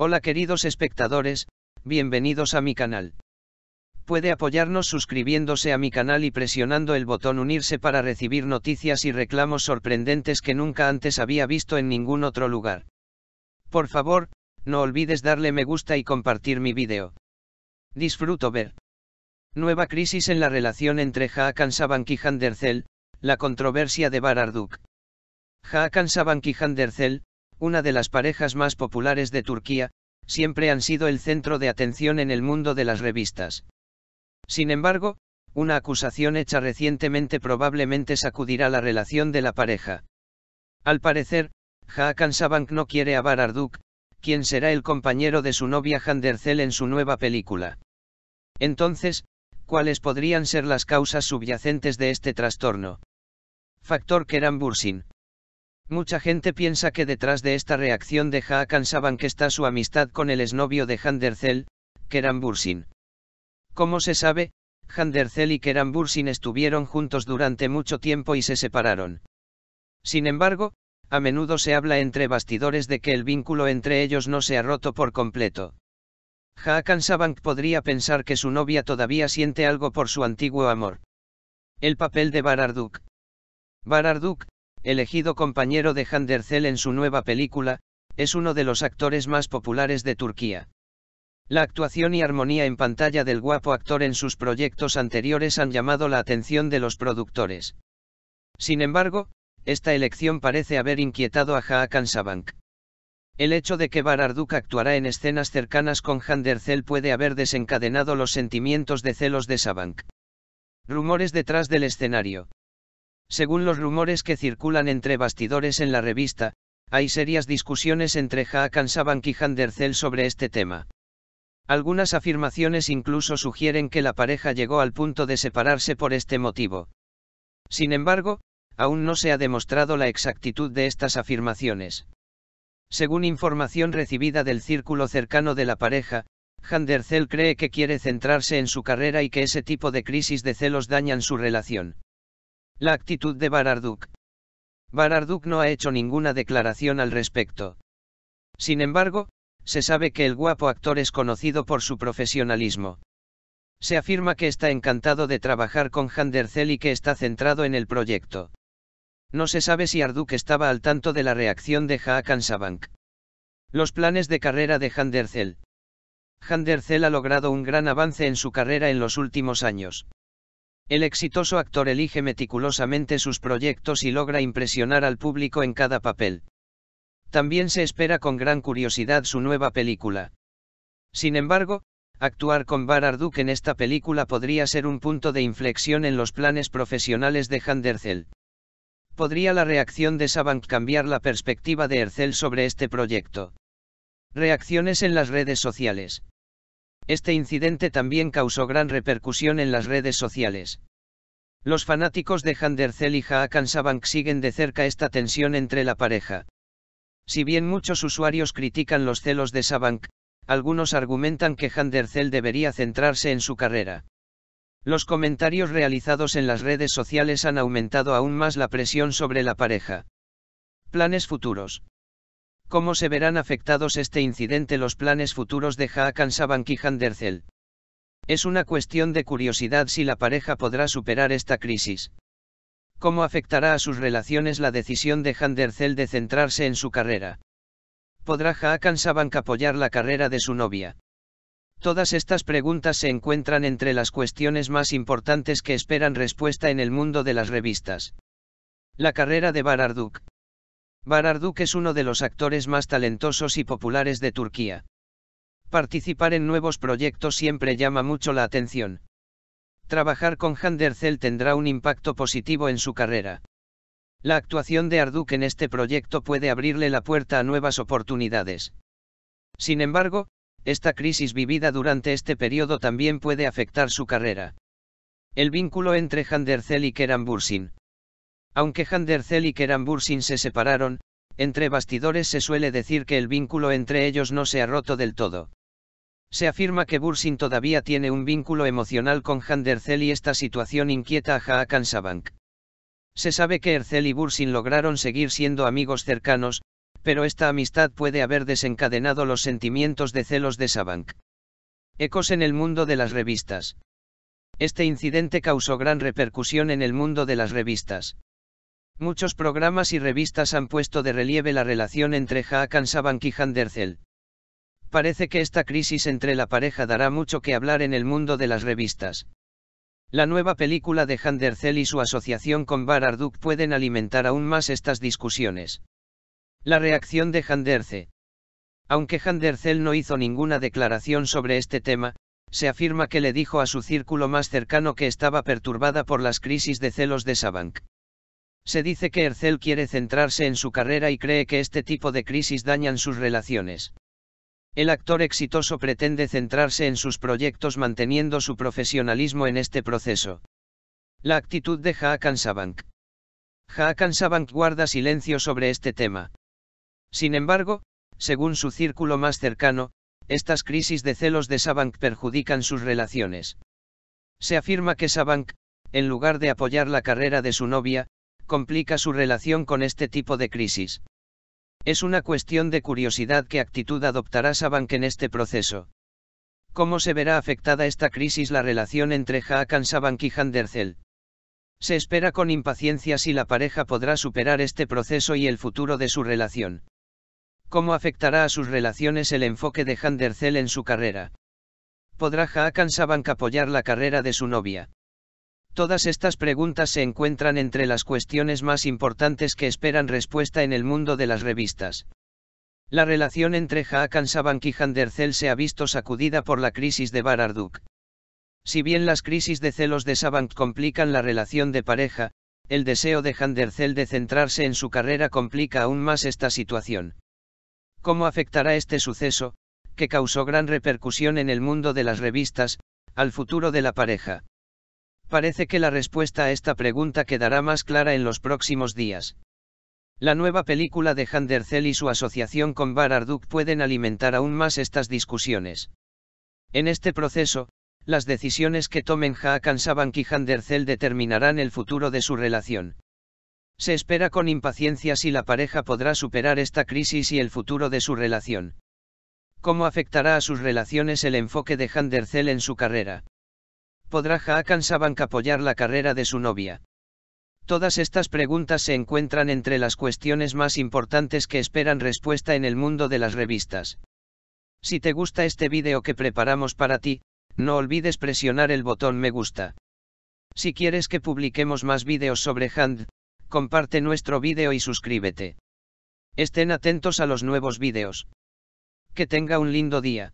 Hola queridos espectadores, bienvenidos a mi canal. Puede apoyarnos suscribiéndose a mi canal y presionando el botón unirse para recibir noticias y reclamos sorprendentes que nunca antes había visto en ningún otro lugar. Por favor, no olvides darle me gusta y compartir mi vídeo. Disfruto ver. Nueva crisis en la relación entre ja Sabank y Handercel, la controversia de Bararduk. ja Sabank y Handercel, una de las parejas más populares de Turquía, siempre han sido el centro de atención en el mundo de las revistas. Sin embargo, una acusación hecha recientemente probablemente sacudirá la relación de la pareja. Al parecer, Hakan Sabank no quiere a Bar Arduk, quien será el compañero de su novia Handercel en su nueva película. Entonces, ¿cuáles podrían ser las causas subyacentes de este trastorno? Factor Keran Bursin. Mucha gente piensa que detrás de esta reacción de Hakan está su amistad con el exnovio de Handerzell, Keran Bursin. Como se sabe, Handerzell y Kerambursin Bursin estuvieron juntos durante mucho tiempo y se separaron. Sin embargo, a menudo se habla entre bastidores de que el vínculo entre ellos no se ha roto por completo. Hakan podría pensar que su novia todavía siente algo por su antiguo amor. El papel de Bararduk. Bararduk, Elegido compañero de Handercel en su nueva película, es uno de los actores más populares de Turquía. La actuación y armonía en pantalla del guapo actor en sus proyectos anteriores han llamado la atención de los productores. Sin embargo, esta elección parece haber inquietado a Hakan Sabank. El hecho de que Bararduk actuará en escenas cercanas con Handercel puede haber desencadenado los sentimientos de celos de Sabank. Rumores detrás del escenario. Según los rumores que circulan entre bastidores en la revista, hay serias discusiones entre Hakan Saban y Handercel sobre este tema. Algunas afirmaciones incluso sugieren que la pareja llegó al punto de separarse por este motivo. Sin embargo, aún no se ha demostrado la exactitud de estas afirmaciones. Según información recibida del círculo cercano de la pareja, Handercel cree que quiere centrarse en su carrera y que ese tipo de crisis de celos dañan su relación. La actitud de Bararduk. Bararduk no ha hecho ninguna declaración al respecto. Sin embargo, se sabe que el guapo actor es conocido por su profesionalismo. Se afirma que está encantado de trabajar con Handercel y que está centrado en el proyecto. No se sabe si Arduk estaba al tanto de la reacción de Hakan Sabank. Los planes de carrera de Handercel. Handercel ha logrado un gran avance en su carrera en los últimos años. El exitoso actor elige meticulosamente sus proyectos y logra impresionar al público en cada papel. También se espera con gran curiosidad su nueva película. Sin embargo, actuar con Arduk en esta película podría ser un punto de inflexión en los planes profesionales de Handerzel. ¿Podría la reacción de Sabank cambiar la perspectiva de Ercel sobre este proyecto? Reacciones en las redes sociales. Este incidente también causó gran repercusión en las redes sociales. Los fanáticos de Handercel y Hakan Sabank siguen de cerca esta tensión entre la pareja. Si bien muchos usuarios critican los celos de Sabank, algunos argumentan que Handercel debería centrarse en su carrera. Los comentarios realizados en las redes sociales han aumentado aún más la presión sobre la pareja. Planes futuros. ¿Cómo se verán afectados este incidente los planes futuros de Haakan Sabank y Es una cuestión de curiosidad si la pareja podrá superar esta crisis. ¿Cómo afectará a sus relaciones la decisión de Handerzell de centrarse en su carrera? ¿Podrá Haakan Sabank apoyar la carrera de su novia? Todas estas preguntas se encuentran entre las cuestiones más importantes que esperan respuesta en el mundo de las revistas. La carrera de Bararduk. Bararduk es uno de los actores más talentosos y populares de Turquía. Participar en nuevos proyectos siempre llama mucho la atención. Trabajar con Handercel tendrá un impacto positivo en su carrera. La actuación de Arduk en este proyecto puede abrirle la puerta a nuevas oportunidades. Sin embargo, esta crisis vivida durante este periodo también puede afectar su carrera. El vínculo entre Handercel y Kerambursin. Bursin aunque Handercel y Bursin se separaron, entre bastidores se suele decir que el vínculo entre ellos no se ha roto del todo. Se afirma que Bursin todavía tiene un vínculo emocional con Handercel y esta situación inquieta a Haakan Sabank. Se sabe que ercel y Bursin lograron seguir siendo amigos cercanos, pero esta amistad puede haber desencadenado los sentimientos de celos de Sabank. Ecos en el mundo de las revistas. Este incidente causó gran repercusión en el mundo de las revistas. Muchos programas y revistas han puesto de relieve la relación entre Haakan Sabank y Erçel. Parece que esta crisis entre la pareja dará mucho que hablar en el mundo de las revistas. La nueva película de Handerzell y su asociación con Bararduk pueden alimentar aún más estas discusiones. La reacción de Erçel Aunque Erçel no hizo ninguna declaración sobre este tema, se afirma que le dijo a su círculo más cercano que estaba perturbada por las crisis de celos de Sabank. Se dice que Ercel quiere centrarse en su carrera y cree que este tipo de crisis dañan sus relaciones. El actor exitoso pretende centrarse en sus proyectos manteniendo su profesionalismo en este proceso. La actitud de Hakan Sabank. Hakan Sabank guarda silencio sobre este tema. Sin embargo, según su círculo más cercano, estas crisis de celos de Sabank perjudican sus relaciones. Se afirma que Sabank, en lugar de apoyar la carrera de su novia, complica su relación con este tipo de crisis. Es una cuestión de curiosidad qué actitud adoptará Sabank en este proceso. ¿Cómo se verá afectada esta crisis la relación entre Haakan Sabank y Handerzell? Se espera con impaciencia si la pareja podrá superar este proceso y el futuro de su relación. ¿Cómo afectará a sus relaciones el enfoque de Handerzell en su carrera? ¿Podrá Haakan Sabank apoyar la carrera de su novia? Todas estas preguntas se encuentran entre las cuestiones más importantes que esperan respuesta en el mundo de las revistas. La relación entre Haakan Sabank y Handercel se ha visto sacudida por la crisis de Bararduk. Si bien las crisis de celos de Sabank complican la relación de pareja, el deseo de Handercel de centrarse en su carrera complica aún más esta situación. ¿Cómo afectará este suceso, que causó gran repercusión en el mundo de las revistas, al futuro de la pareja? Parece que la respuesta a esta pregunta quedará más clara en los próximos días. La nueva película de Handercel y su asociación con Bararduk pueden alimentar aún más estas discusiones. En este proceso, las decisiones que tomen Haakon Sabank y Handercel determinarán el futuro de su relación. Se espera con impaciencia si la pareja podrá superar esta crisis y el futuro de su relación. ¿Cómo afectará a sus relaciones el enfoque de Handercel en su carrera? ¿podrá Hakan Sabank apoyar la carrera de su novia? Todas estas preguntas se encuentran entre las cuestiones más importantes que esperan respuesta en el mundo de las revistas. Si te gusta este vídeo que preparamos para ti, no olvides presionar el botón me gusta. Si quieres que publiquemos más vídeos sobre Hand, comparte nuestro vídeo y suscríbete. Estén atentos a los nuevos vídeos. Que tenga un lindo día.